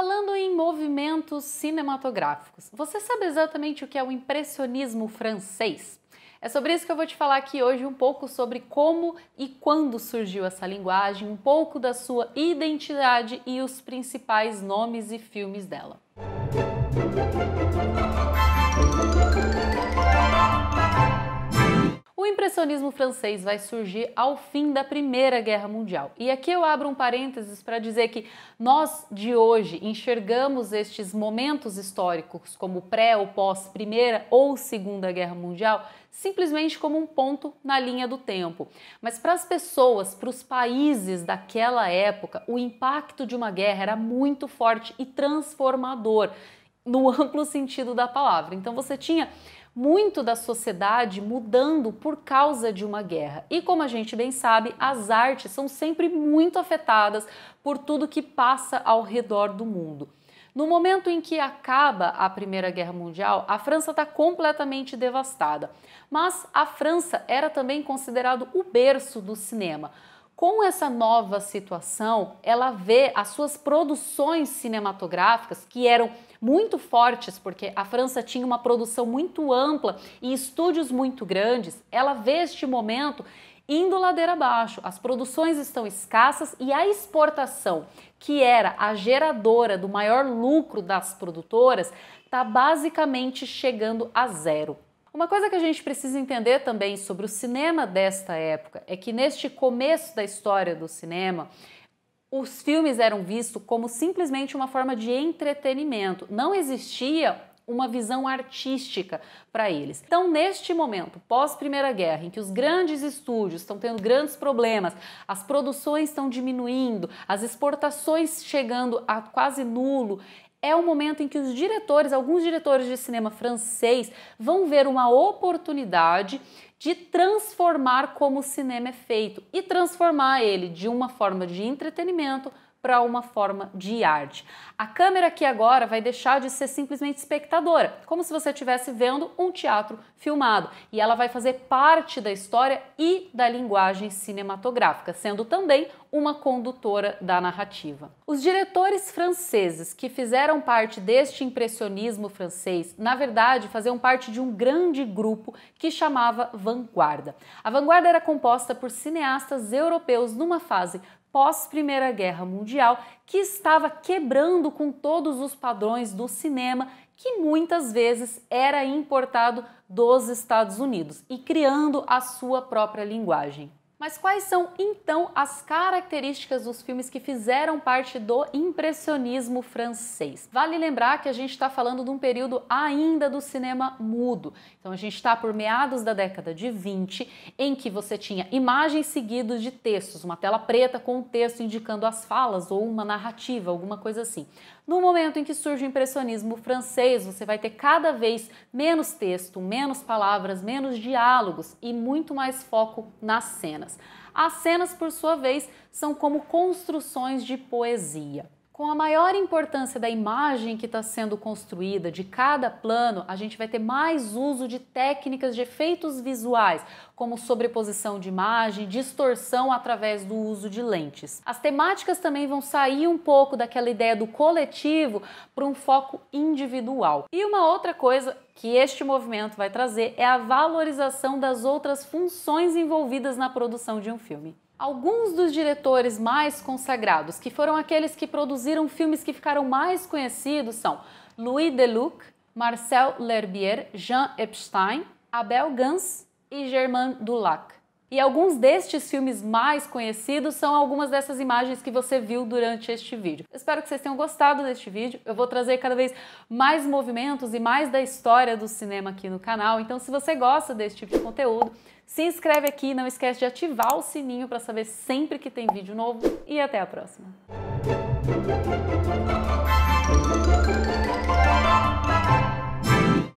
Falando em movimentos cinematográficos, você sabe exatamente o que é o impressionismo francês? É sobre isso que eu vou te falar aqui hoje um pouco sobre como e quando surgiu essa linguagem, um pouco da sua identidade e os principais nomes e filmes dela. Música impressionismo francês vai surgir ao fim da Primeira Guerra Mundial. E aqui eu abro um parênteses para dizer que nós de hoje enxergamos estes momentos históricos como pré ou pós Primeira ou Segunda Guerra Mundial simplesmente como um ponto na linha do tempo. Mas para as pessoas, para os países daquela época, o impacto de uma guerra era muito forte e transformador no amplo sentido da palavra. Então você tinha muito da sociedade mudando por causa de uma guerra. E como a gente bem sabe, as artes são sempre muito afetadas por tudo que passa ao redor do mundo. No momento em que acaba a Primeira Guerra Mundial, a França está completamente devastada. Mas a França era também considerado o berço do cinema com essa nova situação, ela vê as suas produções cinematográficas, que eram muito fortes, porque a França tinha uma produção muito ampla e estúdios muito grandes, ela vê este momento indo ladeira abaixo. As produções estão escassas e a exportação, que era a geradora do maior lucro das produtoras, está basicamente chegando a zero. Uma coisa que a gente precisa entender também sobre o cinema desta época é que neste começo da história do cinema, os filmes eram vistos como simplesmente uma forma de entretenimento. Não existia uma visão artística para eles. Então, neste momento, pós Primeira Guerra, em que os grandes estúdios estão tendo grandes problemas, as produções estão diminuindo, as exportações chegando a quase nulo, é o momento em que os diretores, alguns diretores de cinema francês, vão ver uma oportunidade de transformar como o cinema é feito e transformar ele de uma forma de entretenimento para uma forma de arte. A câmera aqui agora vai deixar de ser simplesmente espectadora, como se você estivesse vendo um teatro filmado, e ela vai fazer parte da história e da linguagem cinematográfica, sendo também uma condutora da narrativa. Os diretores franceses que fizeram parte deste impressionismo francês, na verdade, faziam parte de um grande grupo que chamava vanguarda. A vanguarda era composta por cineastas europeus numa fase pós-Primeira Guerra Mundial que estava quebrando com todos os padrões do cinema que muitas vezes era importado dos Estados Unidos e criando a sua própria linguagem. Mas quais são então as características dos filmes que fizeram parte do impressionismo francês? Vale lembrar que a gente está falando de um período ainda do cinema mudo. Então a gente está por meados da década de 20, em que você tinha imagens seguidas de textos, uma tela preta com um texto indicando as falas ou uma narrativa, alguma coisa assim. No momento em que surge o impressionismo francês, você vai ter cada vez menos texto, menos palavras, menos diálogos e muito mais foco nas cenas cenas. As cenas, por sua vez, são como construções de poesia com a maior importância da imagem que está sendo construída de cada plano, a gente vai ter mais uso de técnicas de efeitos visuais, como sobreposição de imagem, distorção através do uso de lentes. As temáticas também vão sair um pouco daquela ideia do coletivo para um foco individual. E uma outra coisa que este movimento vai trazer é a valorização das outras funções envolvidas na produção de um filme. Alguns dos diretores mais consagrados, que foram aqueles que produziram filmes que ficaram mais conhecidos, são Louis Deluc, Marcel L'Herbier, Jean Epstein, Abel Gans e Germain Dulac. E alguns destes filmes mais conhecidos são algumas dessas imagens que você viu durante este vídeo. espero que vocês tenham gostado deste vídeo. Eu vou trazer cada vez mais movimentos e mais da história do cinema aqui no canal. Então, se você gosta desse tipo de conteúdo, se inscreve aqui, não esquece de ativar o sininho para saber sempre que tem vídeo novo e até a próxima.